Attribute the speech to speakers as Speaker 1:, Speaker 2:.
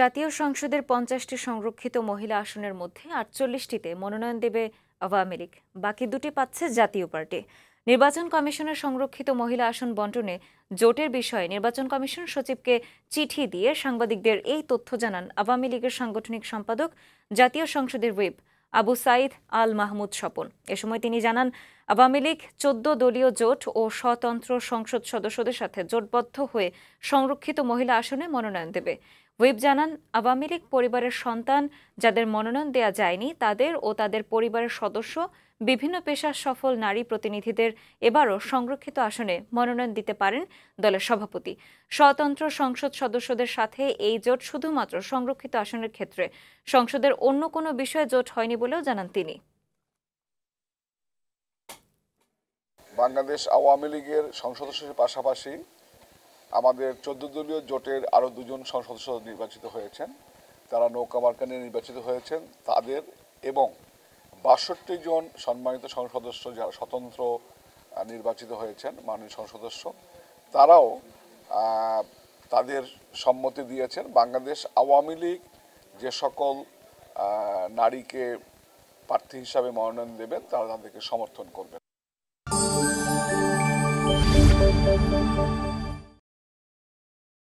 Speaker 1: জাতীয় সংসদের পঞ্চাশটি সংরক্ষিত মহিলা আসনের মধ্যে আটচল্লিশটিতে মনোনয়ন দেবে আওয়ামী লীগ বাকি দুটি পাচ্ছে জাতীয় পার্টি নির্বাচন কমিশনের সংরক্ষিত মহিলা আসন বন্টনে জোটের বিষয়ে নির্বাচন কমিশন সচিবকে চিঠি দিয়ে সাংবাদিকদের এই তথ্য জানান আওয়ামী লীগের সাংগঠনিক সম্পাদক জাতীয় সংসদের হুইপ আবু সাইদ আল মাহমুদ স্বপন এ সময় তিনি জানান আওয়ামী লীগ চোদ্দ দলীয় জোট ও স্বতন্ত্র সংসদ সদস্যদের সাথে জোটবদ্ধ হয়ে সংরক্ষিত মহিলা আসনে মনোনয়ন দেবে ওয়েব জানান আওয়ামী লীগ পরিবারের সন্তান যাদের মনোনয়ন দেয়া যায়নি তাদের ও তাদের পরিবারের সদস্য বিভিন্ন পেশার সফল নারী প্রতিনিধিদের এবারও সংরক্ষিত আসনে মনোনয়ন দিতে পারেন দলের সভাপতি স্বতন্ত্র সংসদ সদস্যদের সাথে এই জোট শুধুমাত্র সংরক্ষিত আসনের ক্ষেত্রে সংসদের অন্য কোনো বিষয়ে জোট হয়নি বলেও জানান তিনি
Speaker 2: বাংলাদেশ আওয়ামী লীগের সংসদ সদস্যের পাশাপাশি আমাদের চোদ্দ দলীয় জোটের আরও দুজন সংসদ সদস্য নির্বাচিত হয়েছেন তারা নৌকা মার্কা নিয়ে নির্বাচিত হয়েছেন তাদের এবং বাষট্টি জন সম্মানিত সংসদ সদস্য যারা স্বতন্ত্র নির্বাচিত হয়েছেন মাননীয় সংসদ সদস্য তারাও তাদের সম্মতি দিয়েছেন বাংলাদেশ আওয়ামী লীগ যে সকল নারীকে প্রার্থী হিসাবে মনোনয়ন দেবেন তারা তাদেরকে সমর্থন করবেন